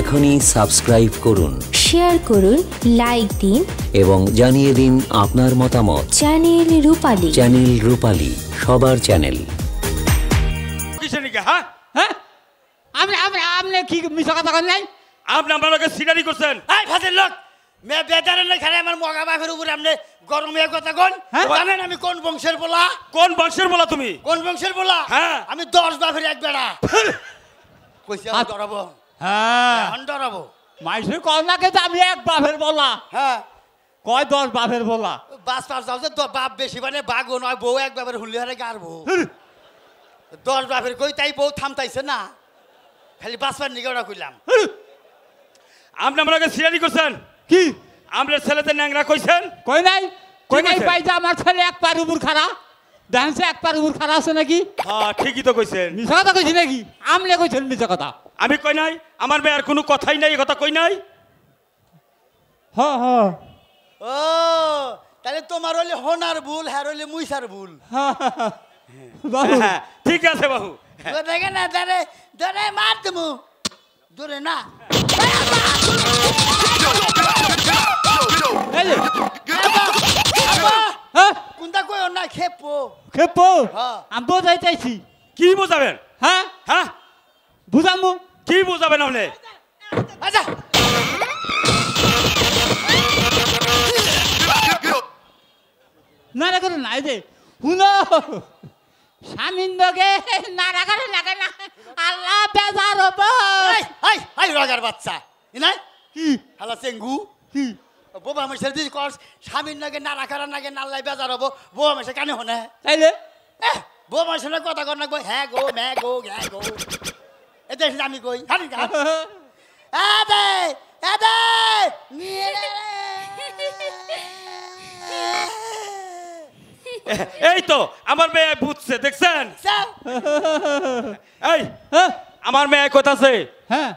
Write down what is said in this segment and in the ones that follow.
এখনই সাবস্ক্রাইব করুন শেয়ার করুন লাইক দিন এবং জানিয়ে দিন আপনার মতামত চ্যানেল রূপালী চ্যানেল রূপালী সবার চ্যানেল হ্যাঁ? আপনি আপনি আপনি কি মিশা কথা নাই আপনি আমার সিনারি করছেন এই ফাজের লোক মেয়ে বেদারে না খেলে আমার মগা বাপের উপরে আপনি গরমে কথা কোন হ্যাঁ? জানেন আমি কোন বংশের বলা কোন বংশের বলা তুমি কোন বংশের বলা হ্যাঁ আমি দশ বাপের এক বেড়া কইছি আমি ডরাবো হ্যাঁ ডরাবো হ্যাঁ, মাইসের কল লাগে যে আমি এক বাপের বলা হ্যাঁ কয় দশ বাপের বলা বাস পাস যাও যে বাপ বেশি মানে বাঘ নয় বউ এক বাপের হুলি হারে গারবো দশ বাপের কই তাই বউ থামতাইছে না খালি বাস পার নিগে ওরা কইলাম আপনি আমাকে সিরিয়ালি করছেন কি আমরা ছেলেতে ন্যাংরা কইছেন কই নাই কই নাই পাই যা আমার ছেলে এক পার উপর খাড়া ডান্সে এক পার উপর খাড়া আছে নাকি হ্যাঁ ঠিকই তো কইছেন মিছা কথা কইছি নাকি আমলে কইছেন মিছা কথা আমি কই নাই আমার মেয়ের কোনো কথাই নাই কথা কই নাই হ হ ও তাহলে তোমার হলে হোনার ভুল হ্যার হলে মুইসার ভুল হ্যাঁ, ঠিক আছে বাবু দেখে না ধরে দরে মার তুমি দরে না কোনটা কই না খেপ খেপ আম্বো যাই চাইছি কি বোঝাবেন হ্যাঁ হ্যাঁ বুঝামু কি বোঝাবেন আপনি আচ্ছা নারা করে নাই যে শুনো স্বামীর লগে নারা করে নাগে না আল্লাহ বেজার হব হাই হাই রাজার বাচ্চা কি হালা চেঙ্গু কি বোবা মাসের দিস কর স্বামীর নাকি না রাখার নাগে নাল্লাই বেজার হবো বোবা মাসে কানে হনে তাইলে বোবা মাসের কথা কর না গো হ্যাঁ গো ম্যা গো হ্যাঁ গো এ দেশ আমি কই হ্যাঁ গা আদে আদে এই তো আমার মেয়ে বুঝছে দেখছেন এই হ্যাঁ। আমার মেয়ে কোথাছে হ্যাঁ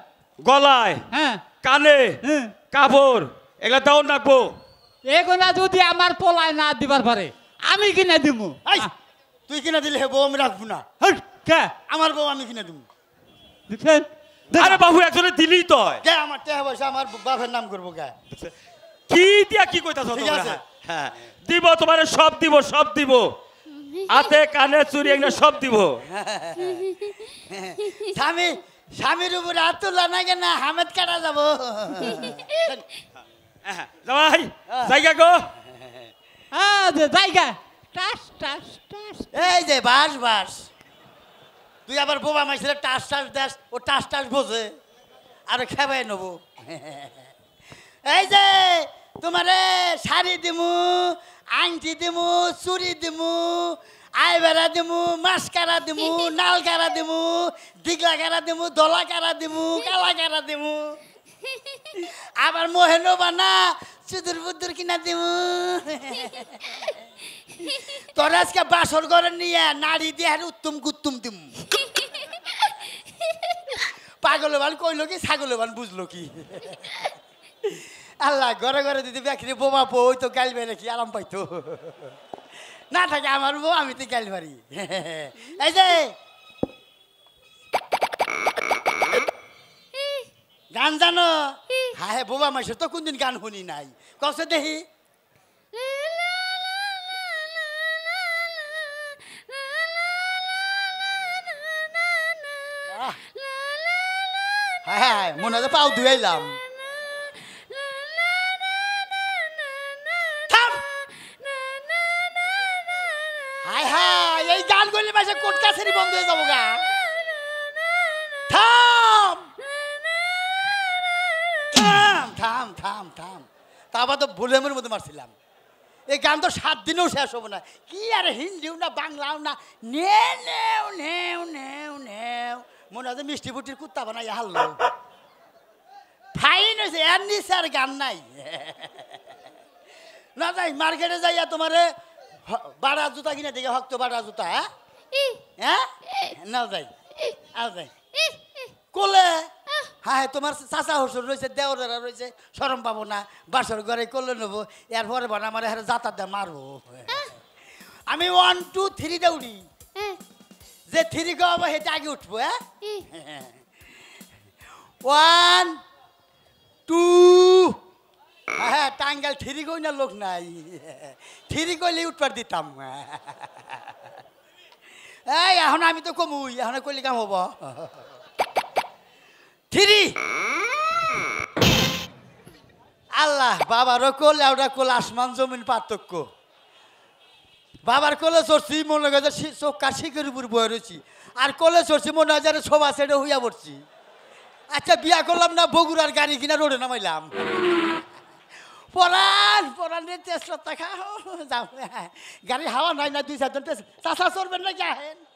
গলায় হ্যাঁ কানে হ্যাঁ। কাপড় এগুলা দাউন রাখবো এগুলা যদি আমার পোলায় না দিবার পারে আমি কিনে দিব তুই কিনে দিলে হে বউ আমি রাখবো না কে আমার বউ আমি কিনে দিব দেখেন আরে বাবু একজনে দিলি তো কে আমার তে বসে আমার বাপের নাম করবো কে কি দিয়া কি কইতাছ ঠিক হ্যাঁ দিব তোমারে সব দিব সব দিব আতে কানে চুরি এগুলো সব দিব স্বামী স্বামীর উপর হাত তুলা না কেন হামেদ কাটা যাব জামাই জায়গা গো হ্যাঁ জায়গা টাস টাস টাস এই যে বাস বাস তুই আবার বোবা মাইছিলে টাস টাস দেশ ও টাস টাস বোঝে আর খেবাই নেবো এই যে তোমারে শাড়ি দিমু আংটি দিমু চুরি দিমু আইবেড়া দিমু মাসকারা দিমু নালকারা দিমু দিগলা কারা দিমু দলা কারা দিমু কালা কারা দিমু আবার মোহেনও বানা চুদুর বুদুর কিনা দিব তোর আজকে বাসর ঘরে নিয়ে নাড়ি দিয়ে উত্তম কুত্তুম দিম পাগল বান কইলো কি ছাগল বান বুঝলো কি আল্লাহ ঘরে ঘরে দিদি বেকরি বোমা পো ওই তো গাল নাকি আরাম পাইতো না থাকে আমার বউ আমি তো গাল এই যে গান জানো হ্যাঁ হ্যাঁ বোবা মাসে তো কোনদিন গান শুনি নাই কসে দেখি হ্যাঁ হ্যাঁ মনে হয় পাও ধুয়াইলাম হাই হাই এই গান করলে মাসে কোটকা সেরি বন্ধ হয়ে যাবো গা থাম থাম তারপর আবার তো ভুলেমের মধ্যে মারছিলাম এই গান তো সাত দিনেও শেষ হবো না কি আর হিন্দিও না বাংলাও না নে নেও নেও নেও নেও মনে হয় মিষ্টি ফুটির কুত্তা বানাই হারলো ফাইন হয়েছে এর নিচে আর গান নাই না যাই মার্কেটে যাইয়া তোমার বাড়া জুতা কিনে দেখে হক্ত বাড়া জুতা হ্যাঁ হ্যাঁ না যাই আর যাই কোলে হ্যাঁ, হ্যাঁ তোমার চাচা হসুর রয়েছে দেওরেরা রয়েছে সরম পাবো না বাসর ঘরে করলে নেবো এরপরে বানা আমার হ্যাঁ যাতাতে মারবো আমি ওয়ান টু থ্রি দৌড়ি যে থ্রি গাবো হেঁটে আগে উঠবো হ্যাঁ ওয়ান টু হ্যাঁ, হ্যাঁ টাঙ্গাল থ্রি গই না লোক নাই থ্রি কইলে উঠবার দিতাম এই এখন আমি তো কমুই এখন কলিকাম কাম থ্রি আল্লাহ বাবার কোল ওটা কোল আসমান জমিন পার্থক্য বাবার কোলে চড়ছি মনে হয় চোখ কাশিকের উপর বয়ে রয়েছি আর কোলে চড়ছি মনে হয় সবা সেটা হইয়া পড়ছি আচ্ছা বিয়া করলাম না বগুড়ার গাড়ি কিনা রোডে নামাইলাম পরান রে তেসরা খা যাও হ্যাঁ, গাড়ি হাওয়া নাই না দুই চারজন তেস চাষা চড়বেন না যাহেন